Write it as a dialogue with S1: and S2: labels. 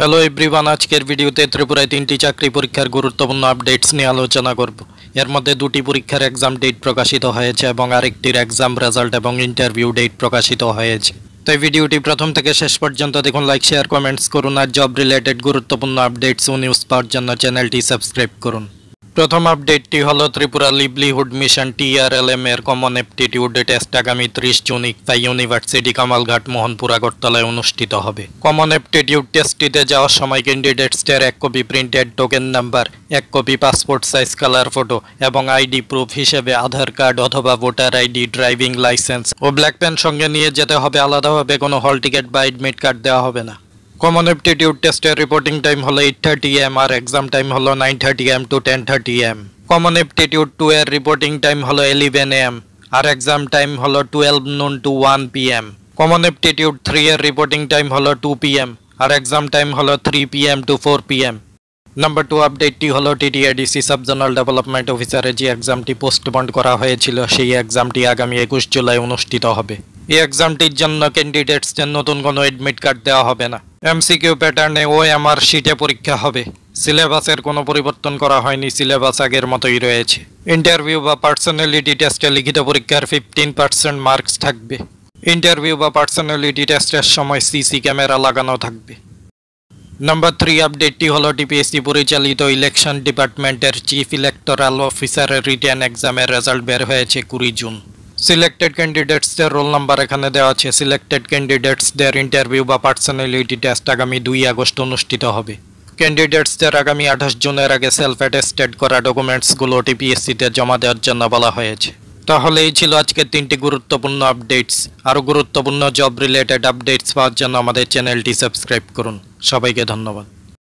S1: hello everyone আজকের ভিডিওতে ত্রিপুরায় তিনটি চাকরি পরীক্ষার গুরুত্বপূর্ণ আপডেটস নিয়ে আলোচনা করব এর মধ্যে দুটি পরীক্ষার এক্সাম ডেট প্রকাশিত হয়েছে এবং আরেকটির এক্সাম রেজাল্ট এবং ইন্টারভিউ ডেট প্রকাশিত হয়েছে তো এই ভিডিওটি প্রথম থেকে শেষ পর্যন্ত দেখুন লাইক শেয়ার কমেন্টস করুন আর জব রিলেটেড গুরুত্বপূর্ণ আপডেটস ও নিউজ পাওয়ার জন্য চ্যানেলটি সাবস্ক্রাইব করুন প্রথম আপডেটটি হলো ত্রিপুরা লিভলিহুড মিশন টিআরএলএম এর কমন অ্যাপটিটিউড টেস্ট আগামী ত্রিশ জুন ইকফা ইউনিভার্সিটি কামালঘাট মোহনপুর আগরতলায় অনুষ্ঠিত হবে কমন অ্যাপটিটিউড টেস্টটিতে যাওয়ার সময় ক্যান্ডিডেটসদের এক কপি প্রিন্টেড টোকেন নাম্বার এক copy passport size colour photo এবং আইডি প্রুফ হিসেবে আধার কার্ড অথবা ভোটার আইডি ড্রাইভিং লাইসেন্স ও ব্ল্যাক প্যান সঙ্গে নিয়ে যেতে হবে আলাদাভাবে কোনো হল টিকিট বা এডমিট কার্ড দেওয়া হবে না কমন অ্যাপটিটিউড টেস্টের রিপোর্টিং টাইম হলো এইট থার্টি এম আর এক্সাম টাইম হলো nine thirty AM to ten thirty AM common aptitude two এর রিপোর্টিং টাইম হলো এলিভেন এম আর এক্সাম টাইম হলো twelve noon to one P M common aptitude three এর reporting time হলো two P M আর exam time হলো three P M to four P M number two আপডেটটি হলো TTIDC sub zonal development অফিসারে যে এক্সামটি পোস্টপন্ড করা হয়েছিল সেই এক্সামটি আগামী একুশ জুলাই অনুষ্ঠিত হবে এই এক্সামটির জন্য ক্যান্ডিডেটসদের নতুন কোনো অ্যাডমিট কার্ড দেওয়া হবে না এমসিকিউ প্যাটার্নে ও এমআর শীটে পরীক্ষা হবে সিলেবাসের কোনো পরিবর্তন করা হয়নি সিলেবাস আগের মতোই রয়েছে ইন্টারভিউ বা পার্সোনালিটি টেস্টে লিখিত পরীক্ষার ফিফটিন পার্সেন্ট মার্কস থাকবে ইন্টারভিউ বা পার্সোনালিটি টেস্টের সময় সিসি ক্যামেরা লাগানো থাকবে নাম্বার থ্রি আপডেটটি হলো টিপিএসসি পরিচালিত ইলেকশন ডিপার্টমেন্টের চিফ ইলেকটরাল অফিসারের রিটার্ন এক্সামের রেজাল্ট বের হয়েছে কুড়ি জুন সিলেক্টেড ক্যান্ডিডেটসদের রোল নাম্বার এখানে দেওয়া আছে সিলেক্টেড ক্যান্ডিডেটসদের ইন্টারভিউ বা পার্সোনালিটি টেস্ট আগামী দুই আগস্ট অনুষ্ঠিত হবে ক্যান্ডিডেটসদের আগামী আঠাশ জুনের আগে সেলফ অ্যাটেস্টেড করা ডকুমেন্টসগুলো টিপিএসসিতে জমা দেওয়ার জন্য বলা হয়েছে তাহলে এই ছিল আজকের তিনটি গুরুত্বপূর্ণ আপডেটস আরও গুরুত্বপূর্ণ জব রিলেটেড আপডেটস পাওয়ার জন্য আমাদের চ্যানেলটি সাবস্ক্রাইব করুন সবাইকে ধন্যবাদ